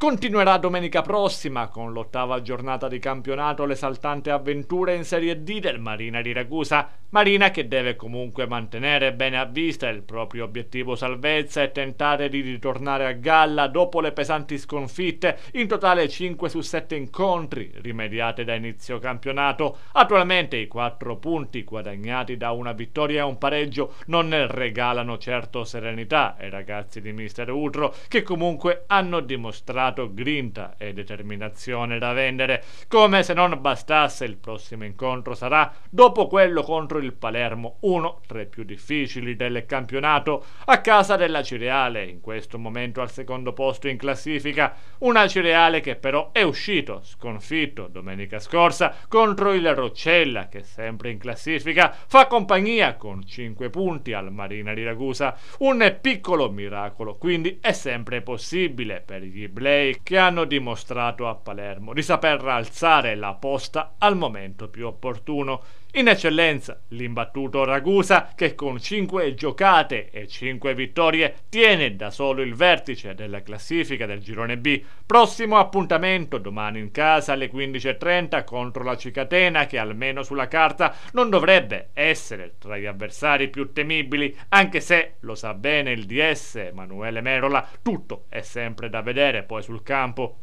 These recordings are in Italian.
Continuerà domenica prossima con l'ottava giornata di campionato l'esaltante avventura in Serie D del Marina di Ragusa, Marina che deve comunque mantenere bene a vista il proprio obiettivo salvezza e tentare di ritornare a galla dopo le pesanti sconfitte, in totale 5 su 7 incontri rimediate da inizio campionato. Attualmente i 4 punti guadagnati da una vittoria e un pareggio non ne regalano certo serenità ai ragazzi di Mister Utro che comunque hanno dimostrato mostrato grinta e determinazione da vendere. Come se non bastasse, il prossimo incontro sarà, dopo quello contro il Palermo, uno tra i più difficili del campionato, a casa della Cireale, in questo momento al secondo posto in classifica, una Cireale che però è uscito sconfitto domenica scorsa contro il Roccella, che sempre in classifica fa compagnia con 5 punti al Marina di Ragusa. Un piccolo miracolo, quindi è sempre possibile per gli Blade europei che hanno dimostrato a Palermo di saper alzare la posta al momento più opportuno in eccellenza l'imbattuto Ragusa che con 5 giocate e 5 vittorie tiene da solo il vertice della classifica del girone B. Prossimo appuntamento domani in casa alle 15.30 contro la Cicatena che almeno sulla carta non dovrebbe essere tra gli avversari più temibili anche se lo sa bene il DS Emanuele Merola tutto è sempre da vedere poi sul campo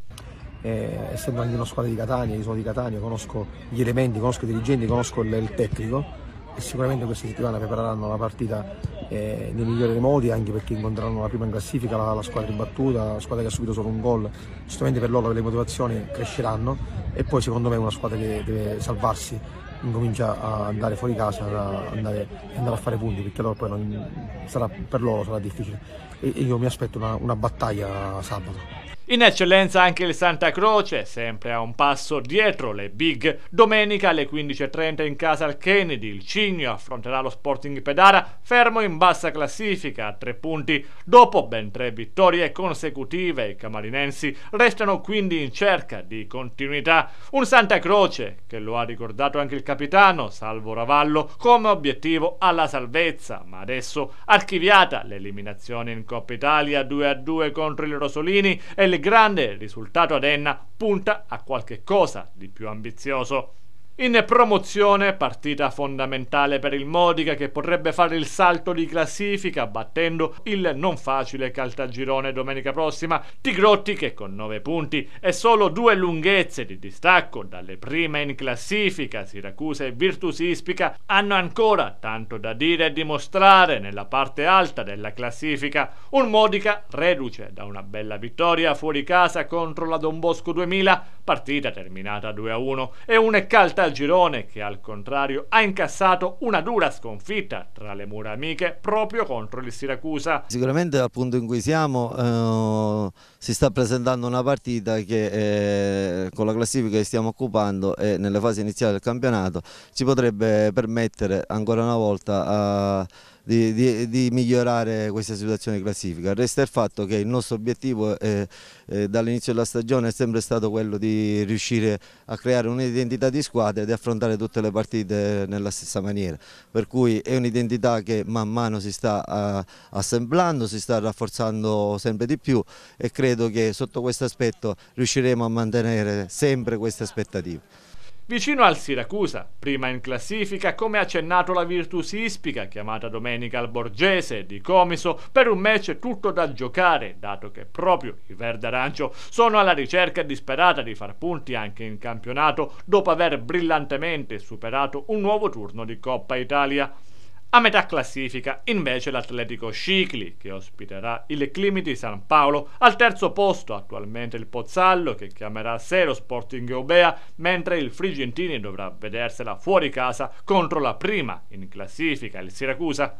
eh, essendo anche una squadra di Catania, io sono di Catania, conosco gli elementi, conosco i dirigenti, conosco il, il tecnico e sicuramente questa settimana prepareranno la partita eh, nei migliori modi anche perché incontreranno la prima in classifica, la, la squadra in battuta, la squadra che ha subito solo un gol, giustamente per loro le motivazioni cresceranno e poi secondo me è una squadra che deve salvarsi incomincia a andare fuori casa, a andare, andare, a fare punti, perché allora poi non, sarà, per loro sarà difficile. E io mi aspetto una, una battaglia sabato. In eccellenza anche il Santa Croce, sempre a un passo dietro le big. Domenica alle 15.30 in casa al Kennedy, il Cigno affronterà lo Sporting Pedara, fermo in bassa classifica a tre punti. Dopo ben tre vittorie consecutive, i camarinensi restano quindi in cerca di continuità. Un Santa Croce, che lo ha ricordato anche il capitano, Salvo Ravallo, come obiettivo alla salvezza, ma adesso archiviata l'eliminazione in Coppa Italia 2-2 contro il Rosolini e le grande risultato ad Enna punta a qualche cosa di più ambizioso. In promozione, partita fondamentale per il Modica che potrebbe fare il salto di classifica battendo il non facile Caltagirone domenica prossima. Tigrotti che con 9 punti e solo due lunghezze di distacco dalle prime in classifica, Siracusa e Virtus Ispica, hanno ancora tanto da dire e dimostrare nella parte alta della classifica. Un Modica reduce da una bella vittoria fuori casa contro la Don Bosco 2000, partita terminata 2-1 e un Caltagirone al girone che al contrario ha incassato una dura sconfitta tra le mura amiche proprio contro il Siracusa. Sicuramente dal punto in cui siamo eh, si sta presentando una partita che eh, con la classifica che stiamo occupando e nelle fasi iniziali del campionato ci potrebbe permettere ancora una volta a di, di, di migliorare questa situazione classifica. Resta il fatto che il nostro obiettivo eh, eh, dall'inizio della stagione è sempre stato quello di riuscire a creare un'identità di squadra e di affrontare tutte le partite nella stessa maniera. Per cui è un'identità che man mano si sta eh, assemblando, si sta rafforzando sempre di più e credo che sotto questo aspetto riusciremo a mantenere sempre queste aspettative. Vicino al Siracusa, prima in classifica, come accennato la Virtus Ispica, chiamata domenica al Borgese di Comiso, per un match tutto da giocare, dato che proprio i Verde Arancio sono alla ricerca disperata di far punti anche in campionato, dopo aver brillantemente superato un nuovo turno di Coppa Italia. A metà classifica invece l'Atletico Scicli, che ospiterà il Climi di San Paolo, al terzo posto attualmente il Pozzallo, che chiamerà a sé lo Sporting Eubea, mentre il Frigentini dovrà vedersela fuori casa contro la prima in classifica, il Siracusa.